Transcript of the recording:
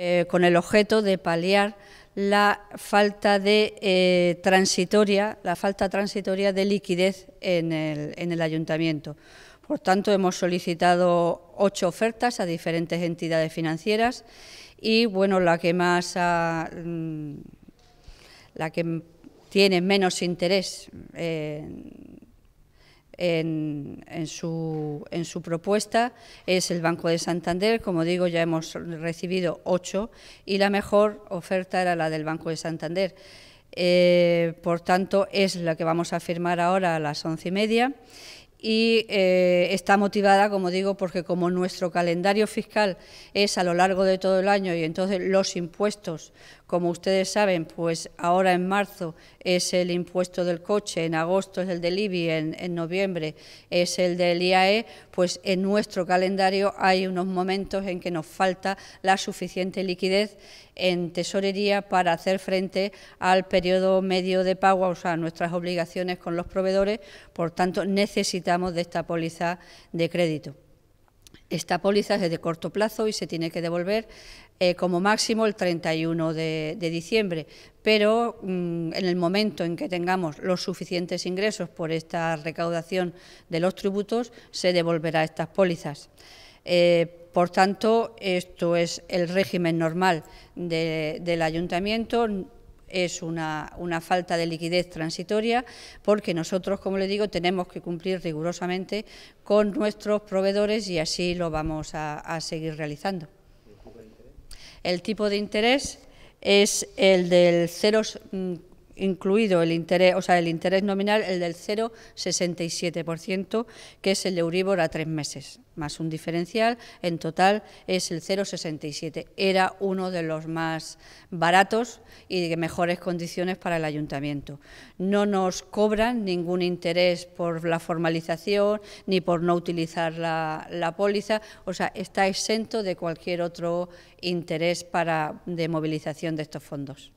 Eh, con el objeto de paliar la falta de eh, transitoria, la falta transitoria de liquidez en el, en el ayuntamiento. Por tanto, hemos solicitado ocho ofertas a diferentes entidades financieras y bueno, la que más mm, la que tiene menos interés eh, en, su, propuesta es el Banco de Santander. Como digo, ya hemos recibido ocho y la mejor oferta era la del Banco de Santander. Eh, por tanto, es la que vamos a firmar ahora a las once y media y eh, está motivada, como digo, porque como nuestro calendario fiscal es a lo largo de todo el año y entonces los impuestos como ustedes saben, pues ahora en marzo es el impuesto del coche, en agosto es el del IBI, en, noviembre es el del IAE, pues en nuestro calendario hay unos momentos en que nos falta la suficiente liquidez en tesorería para hacer frente al periodo medio de pago, o sea, nuestras obligaciones con los proveedores, por tanto necesitamos de esta póliza de crédito. Esta póliza es de corto plazo y se tiene que devolver eh, como máximo el 31 de, diciembre, pero mm, en el momento en que tengamos los suficientes ingresos por esta recaudación de los tributos, se devolverá estas pólizas. Eh, por tanto, esto es el régimen normal del ayuntamiento es una, falta de liquidez transitoria porque nosotros, como le digo, tenemos que cumplir rigurosamente con nuestros proveedores y así lo vamos a, seguir realizando. ¿El tipo de interés? es el del cero… Mm, incluido el interés, o sea, el interés nominal, el del 0,67%, que es el de Euribor a tres meses, más un diferencial, en total es el 0,67. Era uno de los más baratos y de mejores condiciones para el ayuntamiento. No nos cobran ningún interés por la formalización ni por no utilizar la, la póliza, o sea, está exento de cualquier otro interés para, de movilización de estos fondos.